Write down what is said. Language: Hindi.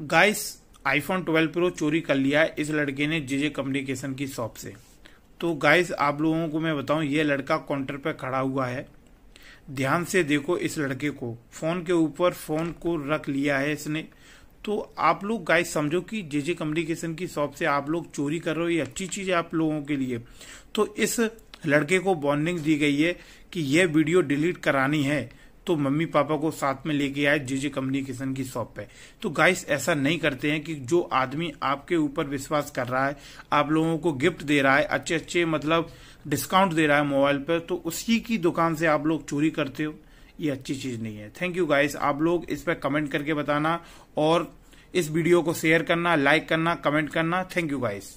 गाइस आईफोन 12 प्रो चोरी कर लिया है इस लड़के ने जीजे कम्युनिकेशन की शॉप से तो गाइस आप लोगों को मैं बताऊं ये लड़का काउंटर पर खड़ा हुआ है ध्यान से देखो इस लड़के को फोन के ऊपर फोन को रख लिया है इसने तो आप लोग गाइस समझो कि जे जे कम्युनिकेशन की शॉप से आप लोग चोरी कर रहे हो ये अच्छी चीज है आप लोगों के लिए तो इस लड़के को वार्निंग दी गई है कि यह वीडियो डिलीट करानी है तो मम्मी पापा को साथ में लेके आए जे जे कम्युनिकेशन की शॉप पे तो गाइस ऐसा नहीं करते हैं कि जो आदमी आपके ऊपर विश्वास कर रहा है आप लोगों को गिफ्ट दे रहा है अच्छे अच्छे मतलब डिस्काउंट दे रहा है मोबाइल पर तो उसी की दुकान से आप लोग चोरी करते हो ये अच्छी चीज नहीं है थैंक यू गाइस आप लोग इस पर कमेंट करके बताना और इस वीडियो को शेयर करना लाइक करना कमेंट करना थैंक यू गाइस